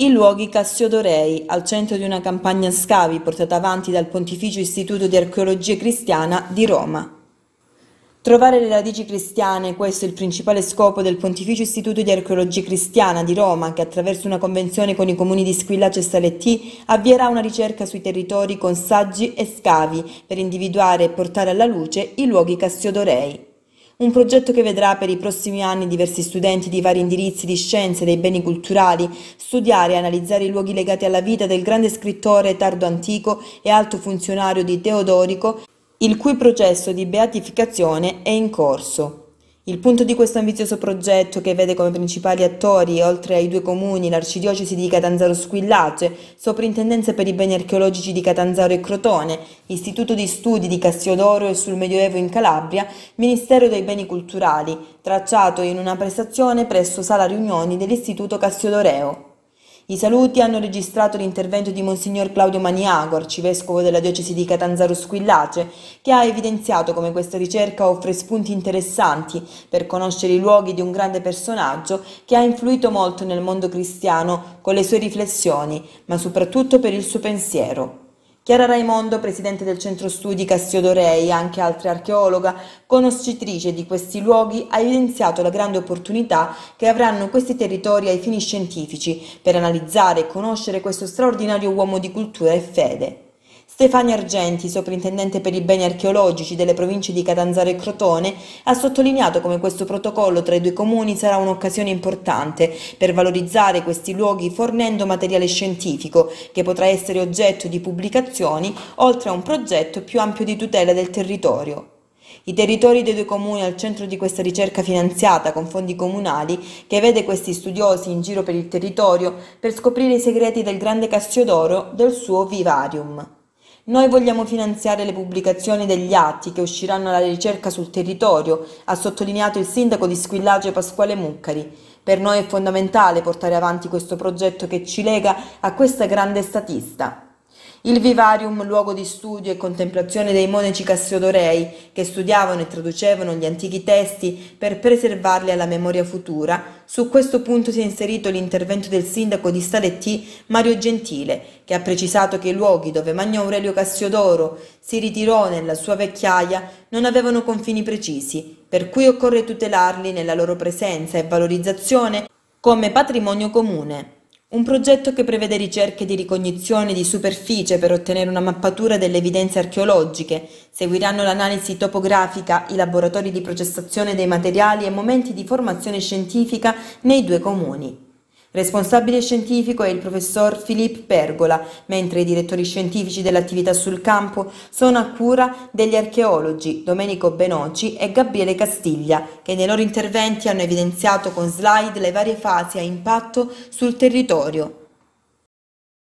I luoghi Cassiodorei, al centro di una campagna scavi portata avanti dal Pontificio Istituto di Archeologia Cristiana di Roma. Trovare le radici cristiane, questo è il principale scopo del Pontificio Istituto di Archeologia Cristiana di Roma, che attraverso una convenzione con i comuni di Squillace e Saletti avvierà una ricerca sui territori con saggi e scavi per individuare e portare alla luce i luoghi cassiodorei. Un progetto che vedrà per i prossimi anni diversi studenti di vari indirizzi di scienze dei beni culturali studiare e analizzare i luoghi legati alla vita del grande scrittore tardo antico e alto funzionario di Teodorico, il cui processo di beatificazione è in corso. Il punto di questo ambizioso progetto, che vede come principali attori, oltre ai due comuni, l'arcidiocesi di Catanzaro Squillace, Soprintendenza per i beni archeologici di Catanzaro e Crotone, Istituto di Studi di Cassiodoro e sul Medioevo in Calabria, Ministero dei Beni Culturali, tracciato in una prestazione presso Sala Riunioni dell'Istituto Cassiodoreo. I saluti hanno registrato l'intervento di Monsignor Claudio Maniago, arcivescovo della diocesi di Catanzaro Squillace, che ha evidenziato come questa ricerca offre spunti interessanti per conoscere i luoghi di un grande personaggio che ha influito molto nel mondo cristiano con le sue riflessioni, ma soprattutto per il suo pensiero. Chiara Raimondo, presidente del centro studi Cassiodorei, anche altra archeologa, conoscitrice di questi luoghi, ha evidenziato la grande opportunità che avranno questi territori ai fini scientifici per analizzare e conoscere questo straordinario uomo di cultura e fede. Stefania Argenti, soprintendente per i beni archeologici delle province di Catanzaro e Crotone, ha sottolineato come questo protocollo tra i due comuni sarà un'occasione importante per valorizzare questi luoghi fornendo materiale scientifico che potrà essere oggetto di pubblicazioni oltre a un progetto più ampio di tutela del territorio. I territori dei due comuni al centro di questa ricerca finanziata con fondi comunali che vede questi studiosi in giro per il territorio per scoprire i segreti del grande Cassiodoro del suo vivarium. Noi vogliamo finanziare le pubblicazioni degli atti che usciranno alla ricerca sul territorio, ha sottolineato il sindaco di Squillaggio Pasquale Muccari. Per noi è fondamentale portare avanti questo progetto che ci lega a questa grande statista. Il vivarium, luogo di studio e contemplazione dei monaci cassiodorei che studiavano e traducevano gli antichi testi per preservarli alla memoria futura, su questo punto si è inserito l'intervento del sindaco di Staletti Mario Gentile, che ha precisato che i luoghi dove Magno Aurelio Cassiodoro si ritirò nella sua vecchiaia non avevano confini precisi, per cui occorre tutelarli nella loro presenza e valorizzazione come patrimonio comune. Un progetto che prevede ricerche di ricognizione di superficie per ottenere una mappatura delle evidenze archeologiche, seguiranno l'analisi topografica, i laboratori di processazione dei materiali e momenti di formazione scientifica nei due comuni. Responsabile scientifico è il professor Filippo Pergola, mentre i direttori scientifici dell'attività sul campo sono a cura degli archeologi Domenico Benoci e Gabriele Castiglia, che nei loro interventi hanno evidenziato con slide le varie fasi a impatto sul territorio.